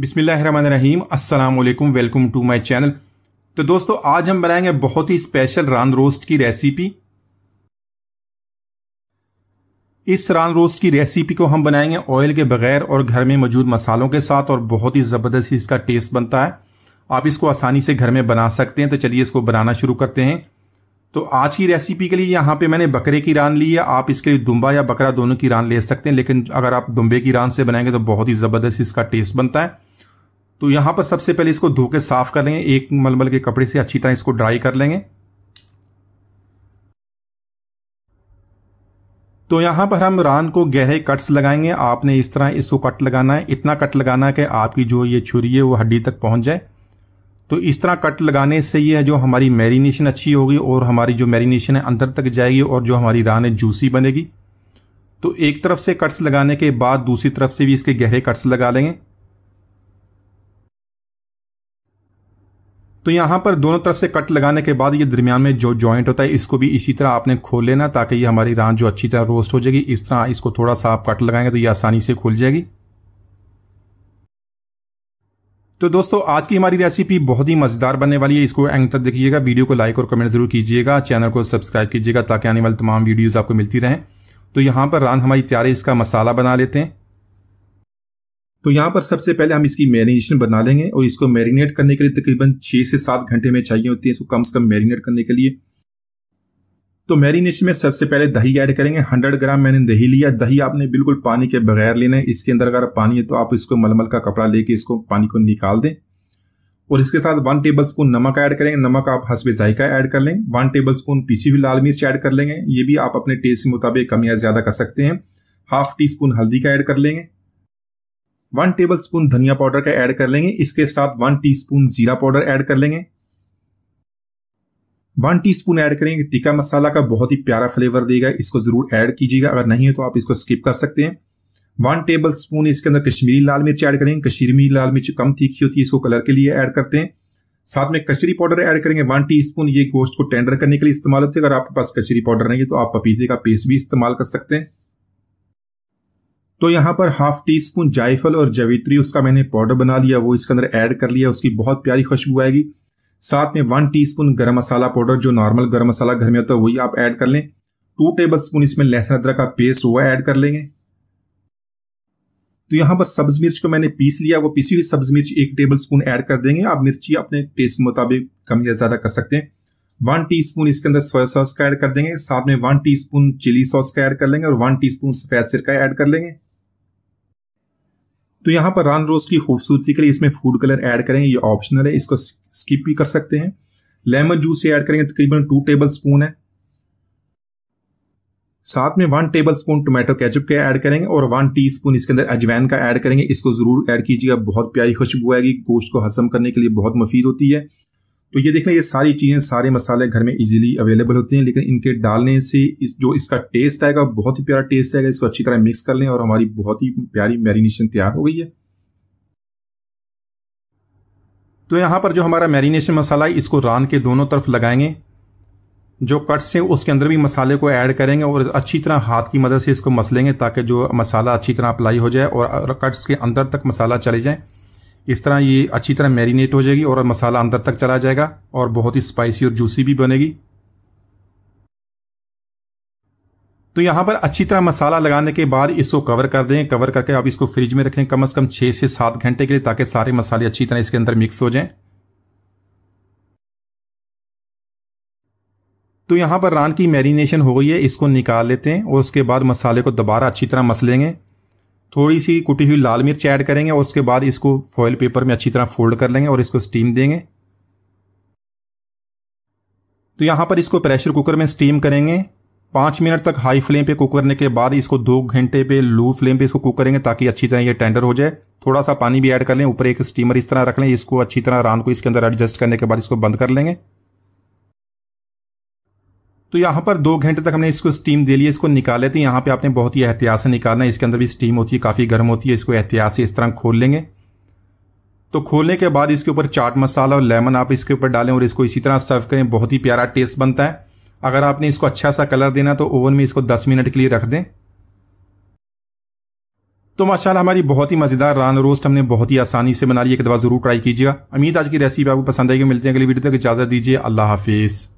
बिसमीम असलम welcome to my channel तो दोस्तों आज हम बनाएंगे बहुत ही स्पेशल रान रोस्ट की रेसिपी इस रान रोस्ट की रेसिपी को हम बनाएंगे ऑयल के बगैर और घर में मौजूद मसालों के साथ और बहुत ही ज़बरदस्त इसका टेस्ट बनता है आप इसको आसानी से घर में बना सकते हैं तो चलिए इसको बनाना शुरू करते हैं तो आज की रेसिपी के लिए यहाँ पे मैंने बकरे की रान ली है आप इसके लिए दुम्बा या बकरा दोनों की रान ले सकते हैं लेकिन अगर आप दुम्बे की रान से बनाएंगे तो बहुत ही ज़बरदस्त इसका टेस्ट बनता है तो यहाँ पर सबसे पहले इसको धो के साफ कर लेंगे एक मलमल के कपड़े से अच्छी तरह इसको ड्राई कर लेंगे तो यहाँ पर हम रान को गहरे कट्स लगाएंगे आपने इस तरह इसको कट लगाना है इतना कट लगाना है कि आपकी जो ये छुरी है वो हड्डी तक पहुँच जाए तो इस तरह कट लगाने से ये जो हमारी मैरिनेशन अच्छी होगी और हमारी जो मैरिनेशन है अंदर तक जाएगी और जो हमारी रान है जूसी बनेगी तो एक तरफ से कट्स लगाने के बाद दूसरी तरफ से भी इसके गहरे कट्स लगा लेंगे तो यहां पर दोनों तरफ से कट लगाने के बाद ये दरमियान में जो ज्वाइंट होता है इसको भी इसी तरह आपने खोल लेना ताकि ये हमारी रान जो अच्छी तरह रोस्ट हो जाएगी इस तरह इसको थोड़ा सा आप कट लगाएंगे तो ये आसानी से खुल जाएगी तो दोस्तों आज की हमारी रेसिपी बहुत ही मज़ेदार बनने वाली है इसको एंड तक देखिएगा वीडियो को लाइक और कमेंट जरूर कीजिएगा चैनल को सब्सक्राइब कीजिएगा ताकि आने वाली तमाम वीडियोज आपको मिलती रहे तो यहां पर रान हमारी तैयारी इसका मसाला बना लेते हैं तो यहाँ पर सबसे पहले हम इसकी मैरिनेशन बना लेंगे और इसको मैरिनेट करने के लिए तकरीबन छः से सात घंटे में चाहिए होती है इसको कम से कम मैरिनेट करने के लिए तो मैरिनेशन में सबसे पहले दही ऐड करेंगे 100 ग्राम मैंने दही लिया दही आपने बिल्कुल पानी के बगैर लेना है इसके अंदर अगर पानी है तो आप इसको मलमल का कपड़ा लेके इसको पानी को निकाल दें और इसके साथ वन टेबल स्पून नमक ऐड करेंगे नमक आप हंसवे जायका ऐड कर लें वन टेबल स्पून पीसी हुई लाल मिर्च ऐड कर लेंगे ये भी आप अपने टेस्ट के मुताबिक कम या ज़्यादा कर सकते हैं हाफ टी स्पून हल्दी का ऐड कर लेंगे वन टेबल स्पून धनिया पाउडर का ऐड कर लेंगे इसके साथ वन टीस्पून जीरा पाउडर ऐड कर लेंगे वन टीस्पून ऐड करेंगे टिक्का मसाला का बहुत ही प्यारा फ्लेवर देगा इसको ज़रूर ऐड कीजिएगा अगर नहीं है तो आप इसको स्किप कर सकते हैं वन टेबल स्पून इसके अंदर कश्मीरी लाल मिर्च ऐड करेंगे कश्मीरी लाल मिर्च कम तीखी होती है इसको कलर के लिए ऐड करते हैं साथ में कचरी पाउडर ऐड करेंगे वन स्पून ये गोश्त को टेंडर करने के लिए इस्तेमाल होते हैं अगर आपके पास कचरी पाउडर नहीं है तो आप पपीते का पेस्ट भी इस्तेमाल कर सकते हैं तो यहाँ पर हाफ टी स्पून जायफल और जवित्री उसका मैंने पाउडर बना लिया वो इसके अंदर ऐड कर लिया उसकी बहुत प्यारी खुशबू आएगी साथ में वन टी स्पून गर्म मसाला पाउडर जो नॉर्मल गर्म मसाला घर में होता है वही आप ऐड कर लें टू टेबल स्पून इसमें लहसुन अदरक का पेस्ट हुआ ऐड कर लेंगे तो यहाँ पर सब्ज मिर्च को मैंने पीस लिया वो पीसी हुई सब्ज मिर्च एक टेबल स्पून ऐड कर देंगे आप मिर्ची अपने टेस्ट मुताबिक कम या ज़्यादा कर सकते हैं वन टी स्पून इसके अंदर सोया सॉस का ऐड कर देंगे साथ में one teaspoon chilli sauce का ऐड कर लेंगे और वन टी स्पून सफेद सिरका ऐड कर लेंगे तो यहाँ पर रान रोज की खूबसूरती के लिए इसमें फूड कलर ऐड करें ये ऑप्शनल है इसको स्किप भी कर सकते हैं लेमन जूस ऐड करेंगे तकरीबन टू टेबल स्पून है साथ में one tablespoon tomato ketchup का ऐड करेंगे और वन टी स्पून इसके अंदर अजवैन का ऐड करेंगे इसको ज़रूर ऐड कीजिएगा बहुत प्यारी खुशबू आएगी गोश्त को हजम करने के लिए बहुत मुफीद होती है तो ये देखना ये सारी चीज़ें सारे मसाले घर में इजीली अवेलेबल होते हैं लेकिन इनके डालने से इस जो इसका टेस्ट आएगा बहुत ही प्यारा टेस्ट आएगा इसको अच्छी तरह मिक्स कर लें और हमारी बहुत ही प्यारी मैरिनेशन तैयार हो गई है तो यहाँ पर जो हमारा मैरिनेशन मसाला है इसको रान के दोनों तरफ लगाएंगे जो कट्स हैं उसके अंदर भी मसाले को ऐड करेंगे और अच्छी तरह हाथ की मदद से इसको मसलेंगे ताकि जो मसाला अच्छी तरह अप्लाई हो जाए और कट्स के अंदर तक मसाला चले जाए इस तरह ये अच्छी तरह मैरिनेट हो जाएगी और मसाला अंदर तक चला जाएगा और बहुत ही स्पाइसी और जूसी भी बनेगी तो यहाँ पर अच्छी तरह मसाला लगाने के बाद इसको कवर कर दें कवर करके आप इसको फ्रिज में रखें कम से कम छः से सात घंटे के लिए ताकि सारे मसाले अच्छी तरह इसके अंदर मिक्स हो जाएं तो यहाँ पर रान की मैरिनेशन हो गई है इसको निकाल लेते हैं और उसके बाद मसाले को दोबारा अच्छी तरह मस लेंगे थोड़ी सी कुटी हुई लाल मिर्च ऐड करेंगे और उसके बाद इसको फॉयल पेपर में अच्छी तरह फोल्ड कर लेंगे और इसको स्टीम देंगे तो यहाँ पर इसको प्रेशर कुकर में स्टीम करेंगे पाँच मिनट तक हाई फ्लेम पे कुक करने के बाद इसको दो घंटे पे लो फ्लेम पे इसको कुक करेंगे ताकि अच्छी तरह ये टेंडर हो जाए थोड़ा सा पानी भी ऐड कर लें ऊपर एक स्टीमर इस तरह रख लें इसको अच्छी तरह रान को इसके अंदर एडजस्ट करने के बाद इसको बंद कर लेंगे तो यहाँ पर दो घंटे तक हमने इसको स्टीम दे लिया इसको निकाले तो यहाँ पे आपने बहुत ही एहतियात से निकालना है इसके अंदर भी स्टीम होती है काफ़ी गर्म होती है इसको एहतियात से इस तरह खोल लेंगे तो खोलने के बाद इसके ऊपर चाट मसाला और लेमन आप इसके ऊपर डालें और इसको इसी तरह सर्व करें बहुत ही प्यारा टेस्ट बनता है अगर आपने इसको अच्छा सा कलर देना तो ओवन में इसको दस मिनट के लिए रख दें तो माशाल्लाह हमारी बहुत ही मज़ेदार रान रोस्ट हमने बहुत ही आसानी से बना ली एक दफ़ा ज़रूर ट्राई कीजिएगा उम्मीद आज की रेसिपी आपको पसंद आएगी मिलते हैं अगली वीडियो तक इजाज़त दीजिए अल्लाह हाफिज़